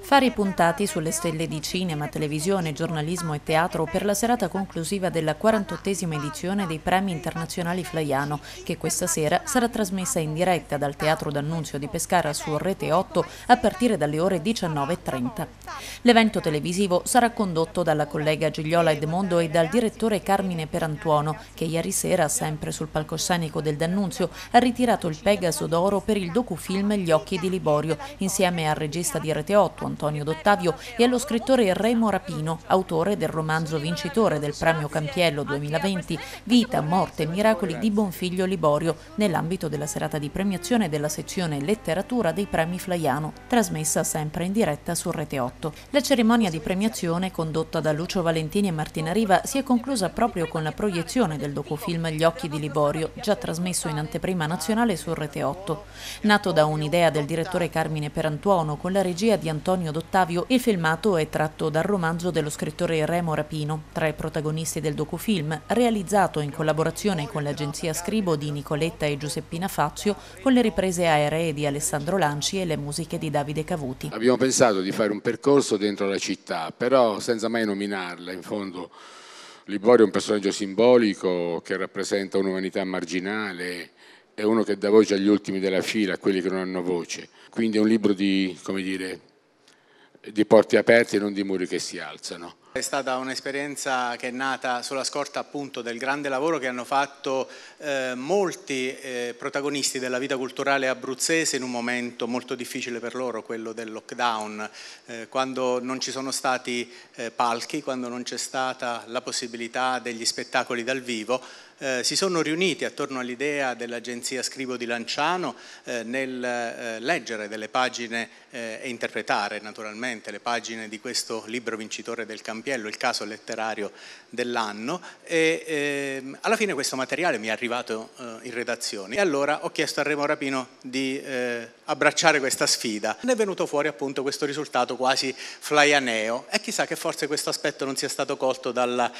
Fare i puntati sulle stelle di cinema, televisione, giornalismo e teatro per la serata conclusiva della 48esima edizione dei Premi Internazionali Flaiano, che questa sera sarà trasmessa in diretta dal Teatro d'Annunzio di Pescara su Rete 8 a partire dalle ore 19.30. L'evento televisivo sarà condotto dalla collega Gigliola Edmondo e dal direttore Carmine Perantuono, che ieri sera, sempre sul palcoscenico del D'Annunzio, ha ritirato il Pegaso d'Oro per il docufilm Gli occhi di Liborio, insieme insieme al regista di Rete 8 Antonio Dottavio e allo scrittore Remo Rapino, autore del romanzo vincitore del premio Campiello 2020 Vita, morte e miracoli di Bonfiglio Liborio, nell'ambito della serata di premiazione della sezione Letteratura dei premi Flaiano, trasmessa sempre in diretta su Rete 8. La cerimonia di premiazione, condotta da Lucio Valentini e Martina Riva, si è conclusa proprio con la proiezione del docufilm Gli occhi di Liborio, già trasmesso in anteprima nazionale su Rete 8. Nato da un'idea del direttore Carmine Perantuono, suono con la regia di Antonio Dottavio, il filmato è tratto dal romanzo dello scrittore Remo Rapino, tra i protagonisti del docufilm, realizzato in collaborazione con l'agenzia Scribo di Nicoletta e Giuseppina Fazio, con le riprese aeree di Alessandro Lanci e le musiche di Davide Cavuti. Abbiamo pensato di fare un percorso dentro la città, però senza mai nominarla, in fondo Liborio è un personaggio simbolico che rappresenta un'umanità marginale è uno che dà voce agli ultimi della fila, a quelli che non hanno voce. Quindi è un libro di, dire, di porte aperte e non di muri che si alzano. È stata un'esperienza che è nata sulla scorta appunto del grande lavoro che hanno fatto eh, molti eh, protagonisti della vita culturale abruzzese in un momento molto difficile per loro, quello del lockdown, eh, quando non ci sono stati eh, palchi, quando non c'è stata la possibilità degli spettacoli dal vivo eh, si sono riuniti attorno all'idea dell'agenzia Scrivo di Lanciano eh, nel eh, leggere delle pagine eh, e interpretare naturalmente le pagine di questo libro vincitore del Campiello, il caso letterario dell'anno e ehm, alla fine questo materiale mi è arrivato eh, in redazione e allora ho chiesto a Remo Rapino di eh, abbracciare questa sfida. Ne è venuto fuori appunto questo risultato quasi flaianeo e chissà che forse questo aspetto non sia stato colto dalla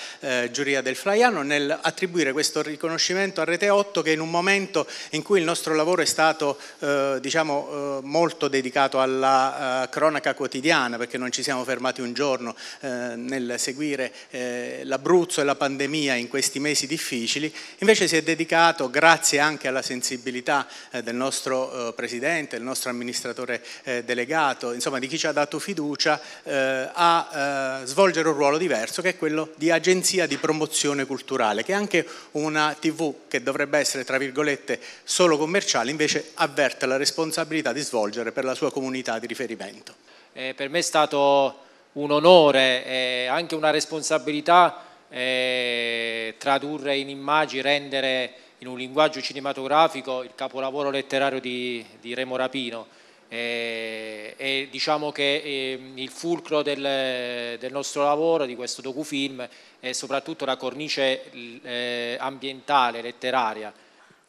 giuria del Flaiano nel attribuire questo questo riconoscimento a Rete 8 che in un momento in cui il nostro lavoro è stato eh, diciamo, eh, molto dedicato alla eh, cronaca quotidiana, perché non ci siamo fermati un giorno eh, nel seguire eh, l'Abruzzo e la pandemia in questi mesi difficili, invece si è dedicato, grazie anche alla sensibilità del nostro Presidente, del nostro amministratore delegato, insomma di chi ci ha dato fiducia, a svolgere un ruolo diverso che è quello di agenzia di promozione culturale, che è anche una TV che dovrebbe essere, tra virgolette, solo commerciale, invece avverte la responsabilità di svolgere per la sua comunità di riferimento. Eh, per me è stato un onore e anche una responsabilità eh, tradurre in immagini, rendere in un linguaggio cinematografico il capolavoro letterario di, di Remo Rapino. E, eh, e diciamo che eh, il fulcro del, del, nostro lavoro, di questo docufilm, è soprattutto la cornice eh, ambientale, letteraria,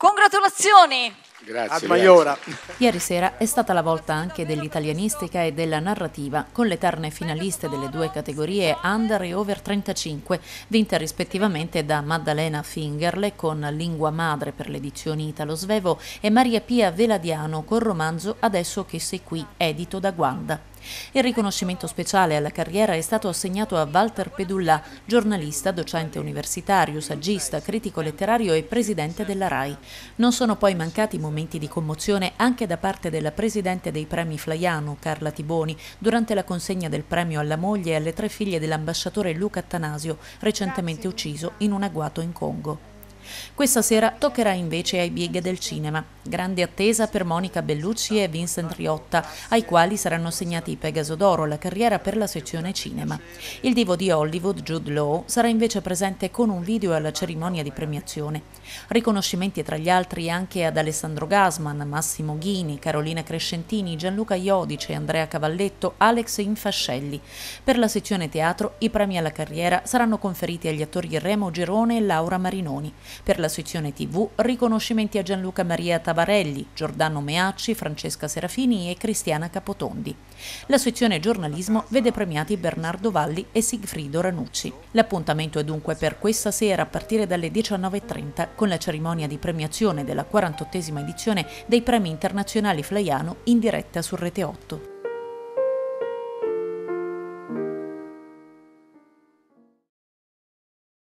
Congratulazioni! Grazie. Maiora. Ieri sera è stata la volta anche dell'italianistica e della narrativa, con le terne finaliste delle due categorie under e over 35, vinte rispettivamente da Maddalena Fingerle con Lingua Madre per l'edizione Italo Svevo e Maria Pia Veladiano col romanzo Adesso che sei qui, edito da Guanda. Il riconoscimento speciale alla carriera è stato assegnato a Walter Pedulla, giornalista, docente universitario, saggista, critico letterario e presidente della RAI. Non sono poi mancati momenti di commozione anche da parte della presidente dei premi Flaiano, Carla Tiboni, durante la consegna del premio alla moglie e alle tre figlie dell'ambasciatore Luca Attanasio, recentemente ucciso in un agguato in Congo. Questa sera toccherà invece ai Biega del Cinema. Grande attesa per Monica Bellucci e Vincent Riotta, ai quali saranno segnati i Pegaso d'Oro, la carriera per la sezione cinema. Il divo di Hollywood, Jude Law, sarà invece presente con un video alla cerimonia di premiazione. Riconoscimenti tra gli altri anche ad Alessandro Gasman, Massimo Ghini, Carolina Crescentini, Gianluca Iodice, Andrea Cavalletto, Alex Infascelli. Per la sezione teatro i premi alla carriera saranno conferiti agli attori Remo Gerone e Laura Marinoni. Per la sezione TV, riconoscimenti a Gianluca Maria Tavarelli, Giordano Meacci, Francesca Serafini e Cristiana Capotondi. La sezione giornalismo vede premiati Bernardo Valli e Sigfrido Ranucci. L'appuntamento è dunque per questa sera a partire dalle 19.30 con la cerimonia di premiazione della 48esima edizione dei Premi Internazionali Flaiano in diretta su Rete 8.